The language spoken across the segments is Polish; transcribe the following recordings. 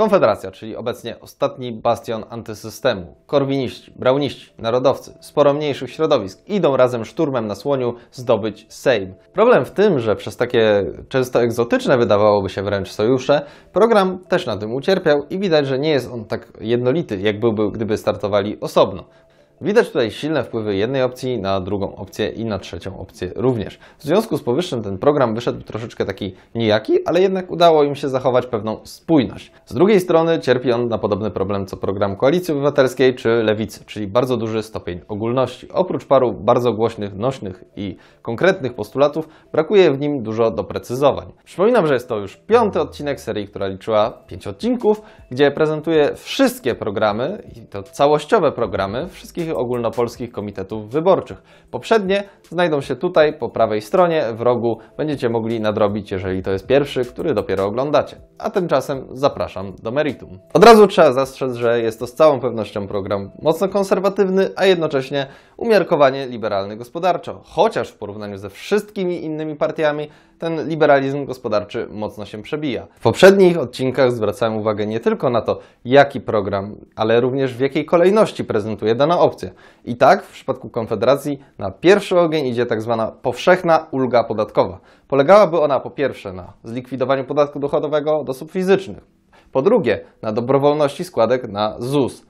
Konfederacja, czyli obecnie ostatni bastion antysystemu. Korwiniści, brauniści, narodowcy, sporo mniejszych środowisk idą razem szturmem na słoniu zdobyć Sejm. Problem w tym, że przez takie często egzotyczne wydawałoby się wręcz sojusze, program też na tym ucierpiał i widać, że nie jest on tak jednolity, jak byłby, gdyby startowali osobno. Widać tutaj silne wpływy jednej opcji na drugą opcję i na trzecią opcję również. W związku z powyższym ten program wyszedł troszeczkę taki nijaki, ale jednak udało im się zachować pewną spójność. Z drugiej strony cierpi on na podobny problem co program Koalicji Obywatelskiej czy Lewicy, czyli bardzo duży stopień ogólności. Oprócz paru bardzo głośnych, nośnych i konkretnych postulatów, brakuje w nim dużo doprecyzowań. Przypominam, że jest to już piąty odcinek serii, która liczyła pięć odcinków, gdzie prezentuję wszystkie programy i to całościowe programy wszystkich Ogólnopolskich Komitetów Wyborczych. Poprzednie znajdą się tutaj po prawej stronie w rogu. Będziecie mogli nadrobić, jeżeli to jest pierwszy, który dopiero oglądacie. A tymczasem zapraszam do meritum. Od razu trzeba zastrzec, że jest to z całą pewnością program mocno konserwatywny, a jednocześnie umiarkowanie liberalny gospodarczo. Chociaż w porównaniu ze wszystkimi innymi partiami ten liberalizm gospodarczy mocno się przebija. W poprzednich odcinkach zwracałem uwagę nie tylko na to, jaki program, ale również w jakiej kolejności prezentuje dana opcja. I tak w przypadku Konfederacji na pierwszy ogień idzie tak zwana powszechna ulga podatkowa. Polegałaby ona po pierwsze na zlikwidowaniu podatku dochodowego od osób fizycznych, po drugie na dobrowolności składek na ZUS,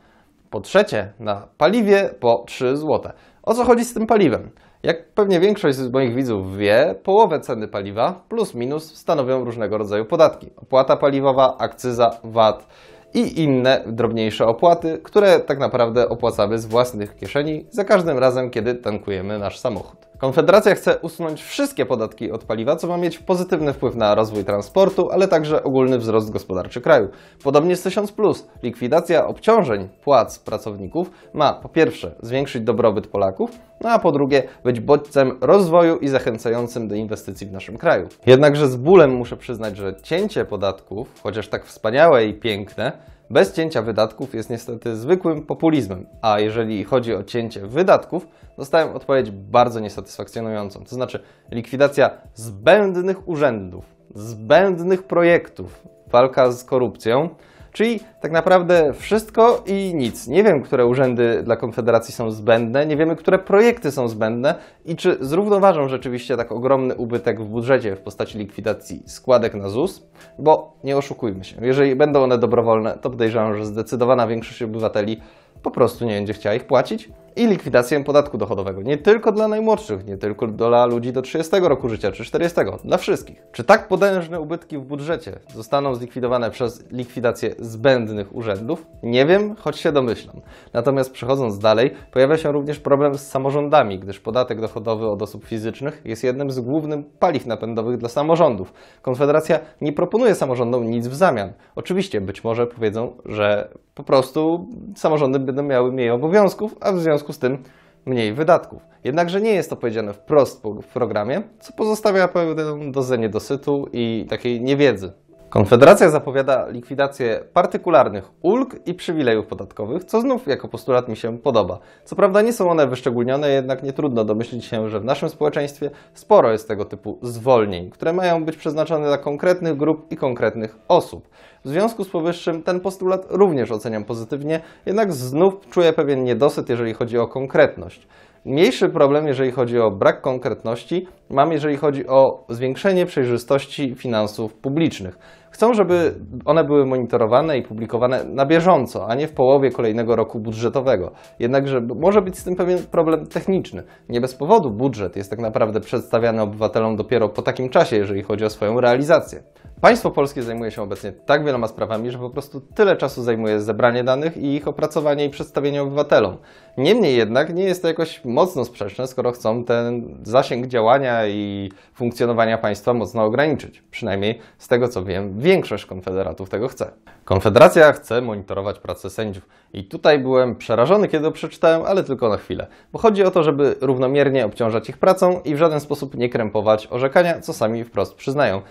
po trzecie na paliwie po 3 zł. O co chodzi z tym paliwem? Jak pewnie większość z moich widzów wie, połowę ceny paliwa plus minus stanowią różnego rodzaju podatki. Opłata paliwowa, akcyza, VAT i inne drobniejsze opłaty, które tak naprawdę opłacamy z własnych kieszeni za każdym razem, kiedy tankujemy nasz samochód. Konfederacja chce usunąć wszystkie podatki od paliwa, co ma mieć pozytywny wpływ na rozwój transportu, ale także ogólny wzrost gospodarczy kraju. Podobnie z 1000, plus. likwidacja obciążeń płac pracowników ma po pierwsze zwiększyć dobrobyt Polaków, no a po drugie być bodźcem rozwoju i zachęcającym do inwestycji w naszym kraju. Jednakże z bólem muszę przyznać, że cięcie podatków, chociaż tak wspaniałe i piękne, bez cięcia wydatków jest niestety zwykłym populizmem, a jeżeli chodzi o cięcie wydatków, dostałem odpowiedź bardzo niesatysfakcjonującą, to znaczy likwidacja zbędnych urzędów, zbędnych projektów, walka z korupcją, Czyli tak naprawdę wszystko i nic. Nie wiem, które urzędy dla Konfederacji są zbędne, nie wiemy, które projekty są zbędne i czy zrównoważą rzeczywiście tak ogromny ubytek w budżecie w postaci likwidacji składek na ZUS, bo nie oszukujmy się, jeżeli będą one dobrowolne, to podejrzewam, że zdecydowana większość obywateli po prostu nie będzie chciała ich płacić, i likwidację podatku dochodowego. Nie tylko dla najmłodszych, nie tylko dla ludzi do 30 roku życia czy 40, dla wszystkich. Czy tak potężne ubytki w budżecie zostaną zlikwidowane przez likwidację zbędnych urzędów? Nie wiem, choć się domyślam. Natomiast przechodząc dalej, pojawia się również problem z samorządami, gdyż podatek dochodowy od osób fizycznych jest jednym z głównych paliw napędowych dla samorządów. Konfederacja nie proponuje samorządom nic w zamian. Oczywiście, być może powiedzą, że po prostu samorządy będą miały mniej obowiązków, a w związku związku z tym mniej wydatków. Jednakże nie jest to powiedziane wprost w programie, co pozostawia pewną dozę niedosytu i takiej niewiedzy Konfederacja zapowiada likwidację partykularnych ulg i przywilejów podatkowych, co znów jako postulat mi się podoba. Co prawda nie są one wyszczególnione, jednak nie trudno domyślić się, że w naszym społeczeństwie sporo jest tego typu zwolnień, które mają być przeznaczone dla konkretnych grup i konkretnych osób. W związku z powyższym ten postulat również oceniam pozytywnie, jednak znów czuję pewien niedosyt, jeżeli chodzi o konkretność. Mniejszy problem, jeżeli chodzi o brak konkretności, mam, jeżeli chodzi o zwiększenie przejrzystości finansów publicznych. Chcą, żeby one były monitorowane i publikowane na bieżąco, a nie w połowie kolejnego roku budżetowego. Jednakże może być z tym pewien problem techniczny. Nie bez powodu budżet jest tak naprawdę przedstawiany obywatelom dopiero po takim czasie, jeżeli chodzi o swoją realizację. Państwo polskie zajmuje się obecnie tak wieloma sprawami, że po prostu tyle czasu zajmuje zebranie danych i ich opracowanie i przedstawienie obywatelom. Niemniej jednak nie jest to jakoś mocno sprzeczne, skoro chcą ten zasięg działania i funkcjonowania państwa mocno ograniczyć. Przynajmniej z tego co wiem, większość konfederatów tego chce. Konfederacja chce monitorować pracę sędziów. I tutaj byłem przerażony, kiedy to przeczytałem, ale tylko na chwilę. Bo chodzi o to, żeby równomiernie obciążać ich pracą i w żaden sposób nie krępować orzekania, co sami wprost przyznają.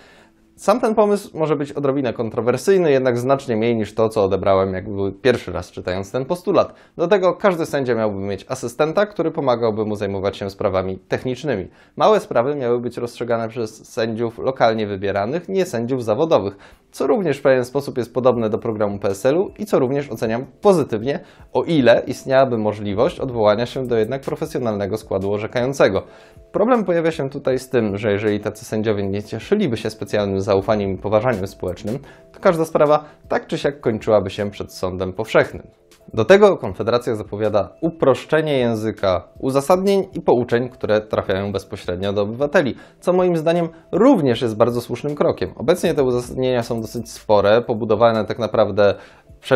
Sam ten pomysł może być odrobinę kontrowersyjny, jednak znacznie mniej niż to, co odebrałem jakby pierwszy raz czytając ten postulat. Do tego każdy sędzia miałby mieć asystenta, który pomagałby mu zajmować się sprawami technicznymi. Małe sprawy miały być rozstrzygane przez sędziów lokalnie wybieranych, nie sędziów zawodowych co również w pewien sposób jest podobne do programu PSL-u i co również oceniam pozytywnie, o ile istniałaby możliwość odwołania się do jednak profesjonalnego składu orzekającego. Problem pojawia się tutaj z tym, że jeżeli tacy sędziowie nie cieszyliby się specjalnym zaufaniem i poważaniem społecznym, to każda sprawa tak czy siak kończyłaby się przed sądem powszechnym. Do tego Konfederacja zapowiada uproszczenie języka, uzasadnień i pouczeń, które trafiają bezpośrednio do obywateli, co moim zdaniem również jest bardzo słusznym krokiem. Obecnie te uzasadnienia są dosyć spore, pobudowane tak naprawdę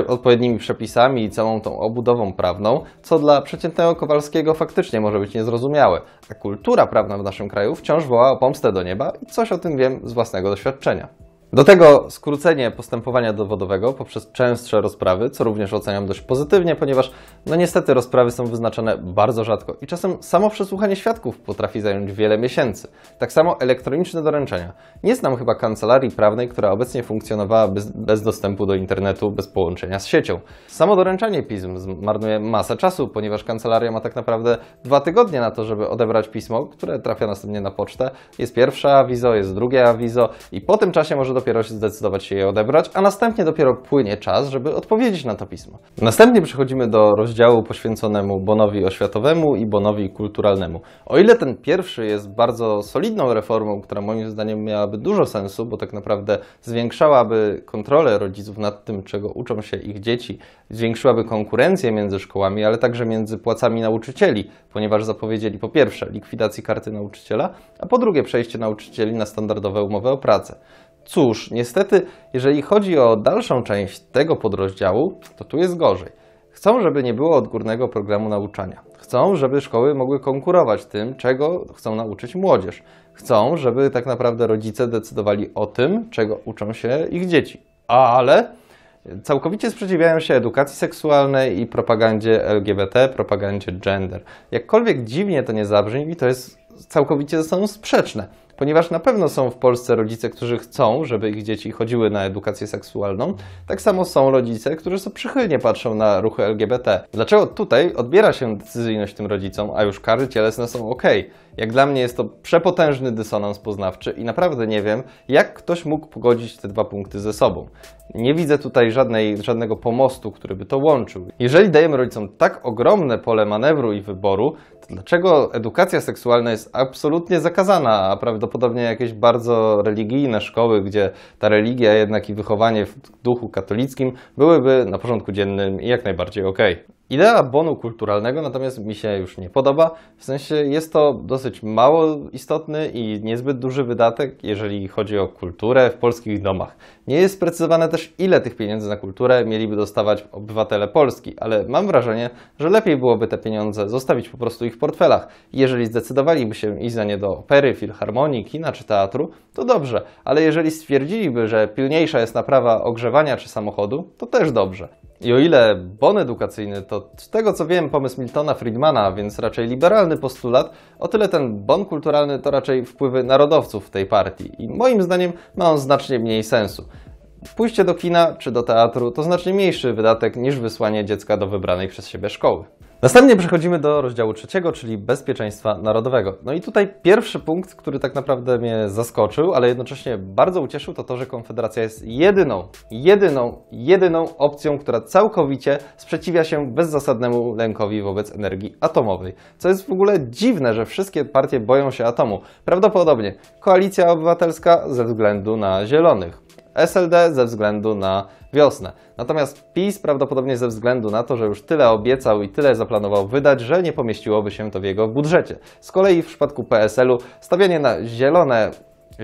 odpowiednimi przepisami i całą tą obudową prawną, co dla przeciętnego Kowalskiego faktycznie może być niezrozumiałe. A kultura prawna w naszym kraju wciąż woła o pomstę do nieba i coś o tym wiem z własnego doświadczenia. Do tego skrócenie postępowania dowodowego poprzez częstsze rozprawy, co również oceniam dość pozytywnie, ponieważ no niestety rozprawy są wyznaczane bardzo rzadko i czasem samo przesłuchanie świadków potrafi zająć wiele miesięcy. Tak samo elektroniczne doręczenia. Nie znam chyba kancelarii prawnej, która obecnie funkcjonowała bez, bez dostępu do internetu, bez połączenia z siecią. Samo doręczanie pism marnuje masę czasu, ponieważ kancelaria ma tak naprawdę dwa tygodnie na to, żeby odebrać pismo, które trafia następnie na pocztę. Jest pierwsze awizo, jest drugie awizo i po tym czasie może do dopiero zdecydować się je odebrać, a następnie dopiero płynie czas, żeby odpowiedzieć na to pismo. Następnie przechodzimy do rozdziału poświęconemu bonowi oświatowemu i bonowi kulturalnemu. O ile ten pierwszy jest bardzo solidną reformą, która moim zdaniem miałaby dużo sensu, bo tak naprawdę zwiększałaby kontrolę rodziców nad tym, czego uczą się ich dzieci, zwiększyłaby konkurencję między szkołami, ale także między płacami nauczycieli, ponieważ zapowiedzieli po pierwsze likwidacji karty nauczyciela, a po drugie przejście nauczycieli na standardowe umowy o pracę. Cóż, niestety, jeżeli chodzi o dalszą część tego podrozdziału, to tu jest gorzej. Chcą, żeby nie było odgórnego programu nauczania. Chcą, żeby szkoły mogły konkurować tym, czego chcą nauczyć młodzież. Chcą, żeby tak naprawdę rodzice decydowali o tym, czego uczą się ich dzieci. Ale całkowicie sprzeciwiają się edukacji seksualnej i propagandzie LGBT, propagandzie gender. Jakkolwiek dziwnie to nie zabrzmi, to jest całkowicie ze sobą sprzeczne, ponieważ na pewno są w Polsce rodzice, którzy chcą, żeby ich dzieci chodziły na edukację seksualną. Tak samo są rodzice, którzy są przychylnie patrzą na ruchy LGBT. Dlaczego tutaj odbiera się decyzyjność tym rodzicom, a już kary cielesne są ok? Jak dla mnie jest to przepotężny dysonans poznawczy i naprawdę nie wiem, jak ktoś mógł pogodzić te dwa punkty ze sobą. Nie widzę tutaj żadnej, żadnego pomostu, który by to łączył. Jeżeli dajemy rodzicom tak ogromne pole manewru i wyboru, dlaczego edukacja seksualna jest absolutnie zakazana, a prawdopodobnie jakieś bardzo religijne szkoły, gdzie ta religia jednak i wychowanie w duchu katolickim byłyby na porządku dziennym i jak najbardziej okej. Okay. Idea bonu kulturalnego natomiast mi się już nie podoba. W sensie jest to dosyć mało istotny i niezbyt duży wydatek, jeżeli chodzi o kulturę w polskich domach. Nie jest sprecyzowane też, ile tych pieniędzy na kulturę mieliby dostawać obywatele Polski, ale mam wrażenie, że lepiej byłoby te pieniądze zostawić po prostu ich w portfelach. Jeżeli zdecydowaliby się iść za nie do opery, filharmonii, kina czy teatru, to dobrze, ale jeżeli stwierdziliby, że pilniejsza jest naprawa ogrzewania czy samochodu, to też dobrze. I o ile bon edukacyjny to z tego co wiem pomysł Miltona Friedmana, więc raczej liberalny postulat, o tyle ten bon kulturalny to raczej wpływy narodowców tej partii i moim zdaniem ma on znacznie mniej sensu. Pójście do kina czy do teatru to znacznie mniejszy wydatek niż wysłanie dziecka do wybranej przez siebie szkoły. Następnie przechodzimy do rozdziału trzeciego, czyli bezpieczeństwa narodowego. No i tutaj pierwszy punkt, który tak naprawdę mnie zaskoczył, ale jednocześnie bardzo ucieszył, to to, że Konfederacja jest jedyną, jedyną, jedyną opcją, która całkowicie sprzeciwia się bezzasadnemu lękowi wobec energii atomowej. Co jest w ogóle dziwne, że wszystkie partie boją się atomu. Prawdopodobnie koalicja obywatelska ze względu na zielonych. SLD ze względu na wiosnę. Natomiast PiS prawdopodobnie ze względu na to, że już tyle obiecał i tyle zaplanował wydać, że nie pomieściłoby się to w jego budżecie. Z kolei w przypadku PSL-u stawianie na zielone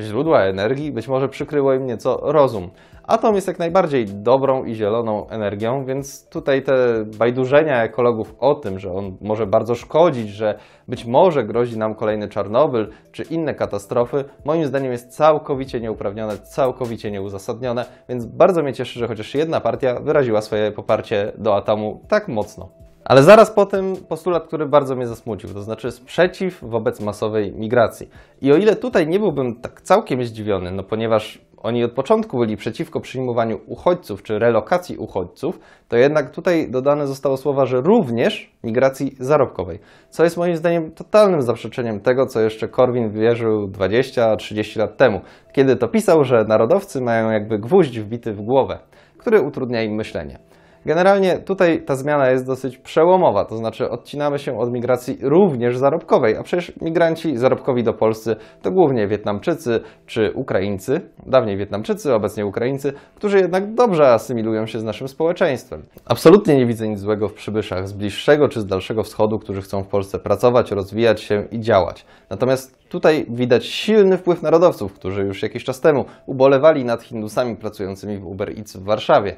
źródła energii być może przykryło im nieco rozum. Atom jest jak najbardziej dobrą i zieloną energią, więc tutaj te bajdurzenia ekologów o tym, że on może bardzo szkodzić, że być może grozi nam kolejny Czarnobyl czy inne katastrofy, moim zdaniem jest całkowicie nieuprawnione, całkowicie nieuzasadnione, więc bardzo mnie cieszy, że chociaż jedna partia wyraziła swoje poparcie do atomu tak mocno. Ale zaraz po tym postulat, który bardzo mnie zasmucił, to znaczy sprzeciw wobec masowej migracji. I o ile tutaj nie byłbym tak całkiem zdziwiony, no ponieważ oni od początku byli przeciwko przyjmowaniu uchodźców czy relokacji uchodźców, to jednak tutaj dodane zostało słowa, że również migracji zarobkowej, co jest moim zdaniem totalnym zaprzeczeniem tego, co jeszcze Korwin wierzył 20-30 lat temu, kiedy to pisał, że narodowcy mają jakby gwóźdź wbity w głowę, który utrudnia im myślenie. Generalnie tutaj ta zmiana jest dosyć przełomowa, to znaczy odcinamy się od migracji również zarobkowej, a przecież migranci zarobkowi do Polsy to głównie Wietnamczycy czy Ukraińcy, dawniej Wietnamczycy, obecnie Ukraińcy, którzy jednak dobrze asymilują się z naszym społeczeństwem. Absolutnie nie widzę nic złego w przybyszach z bliższego czy z dalszego wschodu, którzy chcą w Polsce pracować, rozwijać się i działać. Natomiast Tutaj widać silny wpływ narodowców, którzy już jakiś czas temu ubolewali nad Hindusami pracującymi w Uber Eats w Warszawie.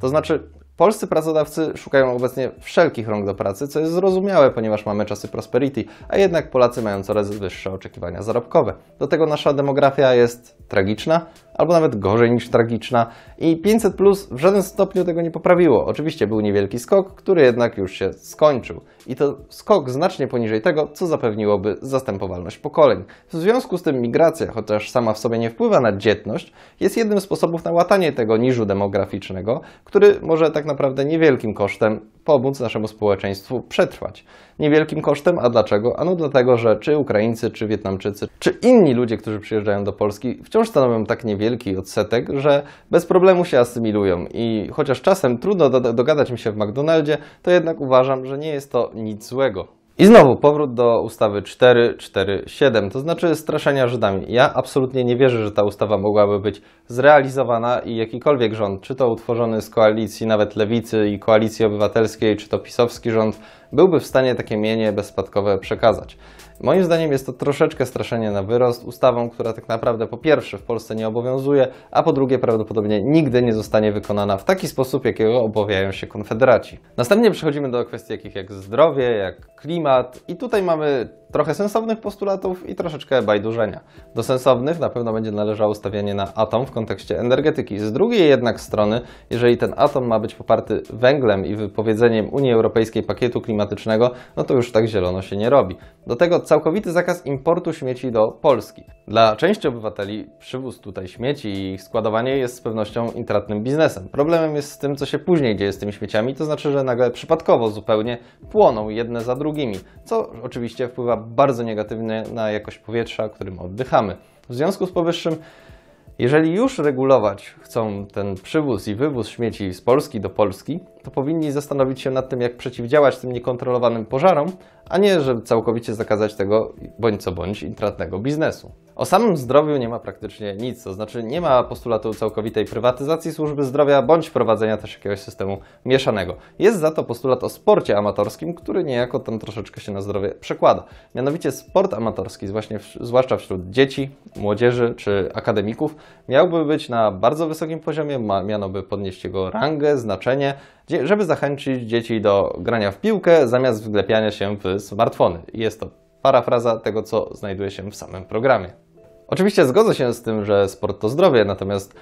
To znaczy, Polscy pracodawcy szukają obecnie wszelkich rąk do pracy, co jest zrozumiałe, ponieważ mamy czasy prosperity, a jednak Polacy mają coraz wyższe oczekiwania zarobkowe. Do tego nasza demografia jest tragiczna, albo nawet gorzej niż tragiczna i 500 Plus w żaden stopniu tego nie poprawiło. Oczywiście był niewielki skok, który jednak już się skończył. I to skok znacznie poniżej tego, co zapewniłoby zastępowalność pokoleń. W związku z tym migracja, chociaż sama w sobie nie wpływa na dzietność, jest jednym z sposobów na łatanie tego niżu demograficznego, który może tak naprawdę niewielkim kosztem pomóc naszemu społeczeństwu przetrwać. Niewielkim kosztem, a dlaczego? Ano dlatego, że czy Ukraińcy, czy Wietnamczycy, czy inni ludzie, którzy przyjeżdżają do Polski, wciąż stanowią tak niewielki odsetek, że bez problemu się asymilują. I chociaż czasem trudno dogadać mi się w McDonaldzie, to jednak uważam, że nie jest to nic złego. I znowu powrót do ustawy 447, to znaczy straszenia Żydami. Ja absolutnie nie wierzę, że ta ustawa mogłaby być zrealizowana i jakikolwiek rząd, czy to utworzony z koalicji nawet lewicy i koalicji obywatelskiej, czy to pisowski rząd, byłby w stanie takie mienie bezspadkowe przekazać. Moim zdaniem jest to troszeczkę straszenie na wyrost ustawą, która tak naprawdę po pierwsze w Polsce nie obowiązuje, a po drugie prawdopodobnie nigdy nie zostanie wykonana w taki sposób, jakiego obawiają się konfederaci. Następnie przechodzimy do kwestii takich jak zdrowie, jak klimat i tutaj mamy Trochę sensownych postulatów i troszeczkę bajdurzenia. Do sensownych na pewno będzie należało stawianie na atom w kontekście energetyki. Z drugiej jednak strony, jeżeli ten atom ma być poparty węglem i wypowiedzeniem Unii Europejskiej pakietu klimatycznego, no to już tak zielono się nie robi. Do tego całkowity zakaz importu śmieci do Polski. Dla części obywateli przywóz tutaj śmieci i ich składowanie jest z pewnością intratnym biznesem. Problemem jest z tym, co się później dzieje z tymi śmieciami, to znaczy, że nagle przypadkowo zupełnie płoną jedne za drugimi, co oczywiście wpływa bardzo negatywny na jakość powietrza, którym oddychamy. W związku z powyższym, jeżeli już regulować chcą ten przywóz i wywóz śmieci z Polski do Polski, to powinni zastanowić się nad tym, jak przeciwdziałać tym niekontrolowanym pożarom, a nie, żeby całkowicie zakazać tego bądź co bądź intratnego biznesu. O samym zdrowiu nie ma praktycznie nic, to znaczy nie ma postulatu całkowitej prywatyzacji służby zdrowia bądź prowadzenia też jakiegoś systemu mieszanego. Jest za to postulat o sporcie amatorskim, który niejako tam troszeczkę się na zdrowie przekłada. Mianowicie sport amatorski, właśnie w, zwłaszcza wśród dzieci, młodzieży czy akademików, miałby być na bardzo wysokim poziomie, ma, miano by podnieść jego rangę, znaczenie, żeby zachęcić dzieci do grania w piłkę zamiast wglepiania się w smartfony. Jest to parafraza tego, co znajduje się w samym programie. Oczywiście zgodzę się z tym, że sport to zdrowie, natomiast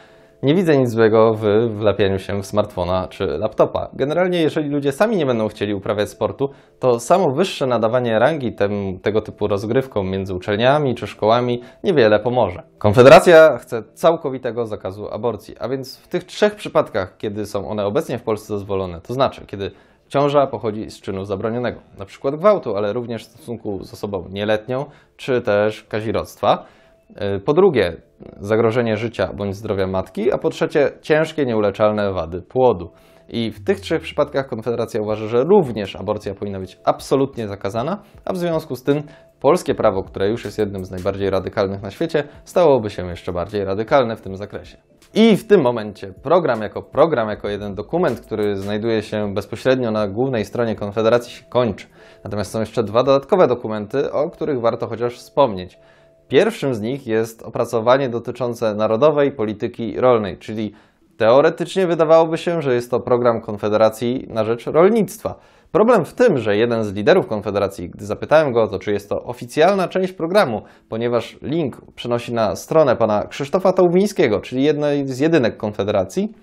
nie widzę nic złego w wlepieniu się w smartfona czy laptopa. Generalnie, jeżeli ludzie sami nie będą chcieli uprawiać sportu, to samo wyższe nadawanie rangi tego typu rozgrywkom między uczelniami czy szkołami niewiele pomoże. Konfederacja chce całkowitego zakazu aborcji, a więc w tych trzech przypadkach, kiedy są one obecnie w Polsce dozwolone, to znaczy, kiedy Ciąża pochodzi z czynu zabronionego, na przykład gwałtu, ale również w stosunku z osobą nieletnią, czy też kazirodztwa. E, po drugie, zagrożenie życia bądź zdrowia matki, a po trzecie, ciężkie nieuleczalne wady płodu. I w tych trzech przypadkach Konfederacja uważa, że również aborcja powinna być absolutnie zakazana, a w związku z tym polskie prawo, które już jest jednym z najbardziej radykalnych na świecie, stałoby się jeszcze bardziej radykalne w tym zakresie. I w tym momencie program jako program, jako jeden dokument, który znajduje się bezpośrednio na głównej stronie Konfederacji się kończy. Natomiast są jeszcze dwa dodatkowe dokumenty, o których warto chociaż wspomnieć. Pierwszym z nich jest opracowanie dotyczące narodowej polityki rolnej, czyli teoretycznie wydawałoby się, że jest to program Konfederacji na rzecz rolnictwa. Problem w tym, że jeden z liderów Konfederacji, gdy zapytałem go o to, czy jest to oficjalna część programu, ponieważ link przenosi na stronę pana Krzysztofa Tołwińskiego, czyli jednej z jedynek Konfederacji,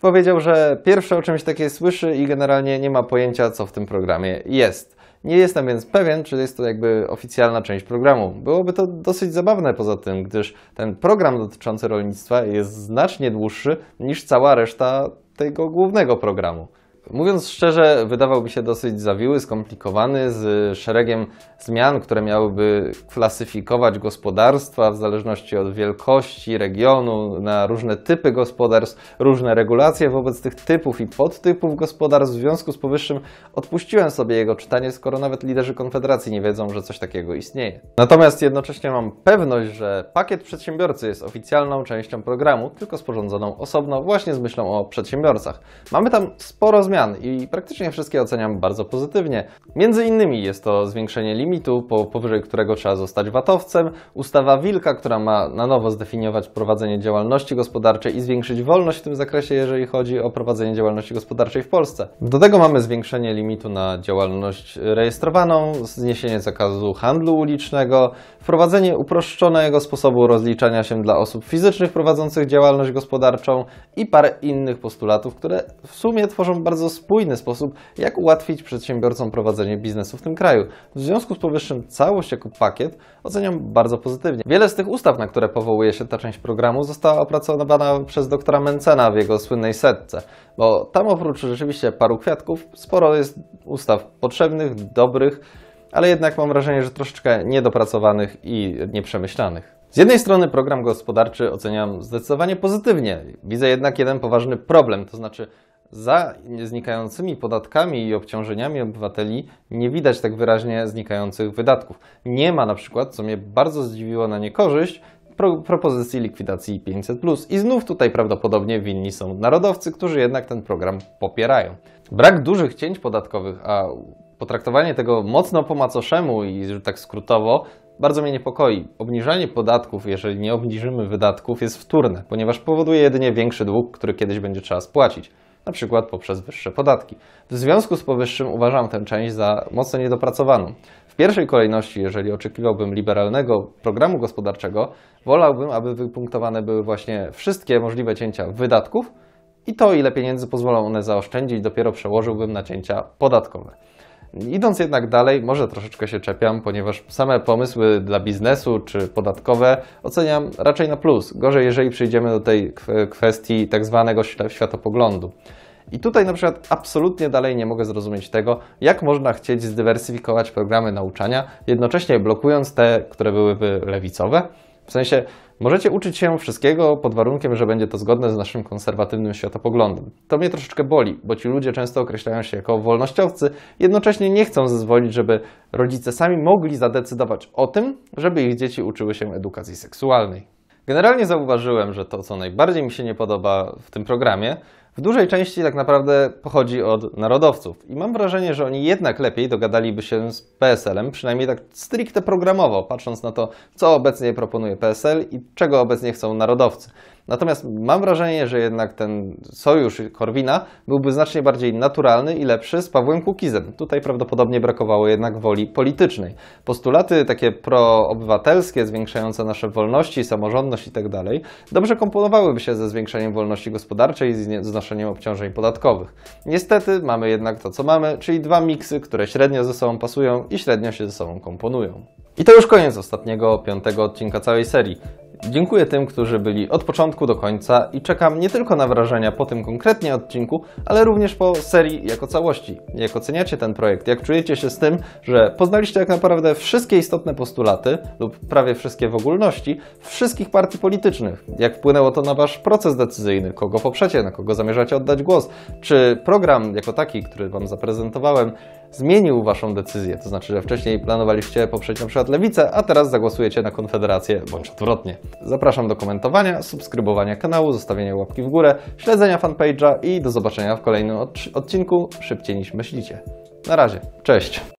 powiedział, że pierwsze o czymś takiego słyszy i generalnie nie ma pojęcia, co w tym programie jest. Nie jestem więc pewien, czy jest to jakby oficjalna część programu. Byłoby to dosyć zabawne poza tym, gdyż ten program dotyczący rolnictwa jest znacznie dłuższy niż cała reszta tego głównego programu mówiąc szczerze, wydawałby się dosyć zawiły, skomplikowany, z szeregiem zmian, które miałyby klasyfikować gospodarstwa w zależności od wielkości, regionu, na różne typy gospodarstw, różne regulacje wobec tych typów i podtypów gospodarstw. W związku z powyższym odpuściłem sobie jego czytanie, skoro nawet liderzy Konfederacji nie wiedzą, że coś takiego istnieje. Natomiast jednocześnie mam pewność, że pakiet przedsiębiorcy jest oficjalną częścią programu, tylko sporządzoną osobno właśnie z myślą o przedsiębiorcach. Mamy tam sporo zmian i praktycznie wszystkie oceniam bardzo pozytywnie. Między innymi jest to zwiększenie limitu, po, powyżej którego trzeba zostać watowcem, ustawa Wilka, która ma na nowo zdefiniować prowadzenie działalności gospodarczej i zwiększyć wolność w tym zakresie, jeżeli chodzi o prowadzenie działalności gospodarczej w Polsce. Do tego mamy zwiększenie limitu na działalność rejestrowaną, zniesienie zakazu handlu ulicznego, wprowadzenie uproszczonego sposobu rozliczania się dla osób fizycznych prowadzących działalność gospodarczą i parę innych postulatów, które w sumie tworzą bardzo bardzo spójny sposób, jak ułatwić przedsiębiorcom prowadzenie biznesu w tym kraju. W związku z powyższym całość jako pakiet oceniam bardzo pozytywnie. Wiele z tych ustaw, na które powołuje się ta część programu, została opracowana przez doktora Mencena w jego słynnej setce, bo tam oprócz rzeczywiście paru kwiatków sporo jest ustaw potrzebnych, dobrych, ale jednak mam wrażenie, że troszeczkę niedopracowanych i nieprzemyślanych. Z jednej strony program gospodarczy oceniam zdecydowanie pozytywnie, widzę jednak jeden poważny problem, to znaczy za znikającymi podatkami i obciążeniami obywateli nie widać tak wyraźnie znikających wydatków. Nie ma na przykład, co mnie bardzo zdziwiło na niekorzyść, pro, propozycji likwidacji 500. I znów tutaj prawdopodobnie winni są narodowcy, którzy jednak ten program popierają. Brak dużych cięć podatkowych, a potraktowanie tego mocno po macoszemu i tak skrótowo, bardzo mnie niepokoi. Obniżanie podatków, jeżeli nie obniżymy wydatków, jest wtórne, ponieważ powoduje jedynie większy dług, który kiedyś będzie trzeba spłacić na przykład poprzez wyższe podatki. W związku z powyższym uważam tę część za mocno niedopracowaną. W pierwszej kolejności, jeżeli oczekiwałbym liberalnego programu gospodarczego, wolałbym, aby wypunktowane były właśnie wszystkie możliwe cięcia wydatków i to, ile pieniędzy pozwolą one zaoszczędzić, dopiero przełożyłbym na cięcia podatkowe. Idąc jednak dalej, może troszeczkę się czepiam, ponieważ same pomysły dla biznesu czy podatkowe oceniam raczej na plus. Gorzej, jeżeli przyjdziemy do tej kwestii tak zwanego światopoglądu. I tutaj na przykład absolutnie dalej nie mogę zrozumieć tego, jak można chcieć zdywersyfikować programy nauczania, jednocześnie blokując te, które byłyby lewicowe, w sensie, możecie uczyć się wszystkiego pod warunkiem, że będzie to zgodne z naszym konserwatywnym światopoglądem. To mnie troszeczkę boli, bo ci ludzie często określają się jako wolnościowcy, jednocześnie nie chcą zezwolić, żeby rodzice sami mogli zadecydować o tym, żeby ich dzieci uczyły się edukacji seksualnej. Generalnie zauważyłem, że to, co najbardziej mi się nie podoba w tym programie, w dużej części tak naprawdę pochodzi od narodowców. I mam wrażenie, że oni jednak lepiej dogadaliby się z PSL-em, przynajmniej tak stricte programowo, patrząc na to, co obecnie proponuje PSL i czego obecnie chcą narodowcy. Natomiast mam wrażenie, że jednak ten sojusz Korwina byłby znacznie bardziej naturalny i lepszy z Pawłem Kukizem. Tutaj prawdopodobnie brakowało jednak woli politycznej. Postulaty takie proobywatelskie, zwiększające nasze wolności, samorządność itd. Tak dobrze komponowałyby się ze zwiększeniem wolności gospodarczej i znoszeniem obciążeń podatkowych. Niestety mamy jednak to, co mamy, czyli dwa miksy, które średnio ze sobą pasują i średnio się ze sobą komponują. I to już koniec ostatniego, piątego odcinka całej serii. Dziękuję tym, którzy byli od początku do końca i czekam nie tylko na wrażenia po tym konkretnie odcinku, ale również po serii jako całości. Jak oceniacie ten projekt? Jak czujecie się z tym, że poznaliście tak naprawdę wszystkie istotne postulaty lub prawie wszystkie w ogólności wszystkich partii politycznych? Jak wpłynęło to na wasz proces decyzyjny? Kogo poprzecie? Na kogo zamierzacie oddać głos? Czy program jako taki, który wam zaprezentowałem, zmienił waszą decyzję. To znaczy, że wcześniej planowaliście poprzeć na przykład lewicę, a teraz zagłosujecie na konfederację, bądź odwrotnie. Zapraszam do komentowania, subskrybowania kanału, zostawienia łapki w górę, śledzenia fanpage'a i do zobaczenia w kolejnym odcinku szybciej niż myślicie. Na razie, cześć!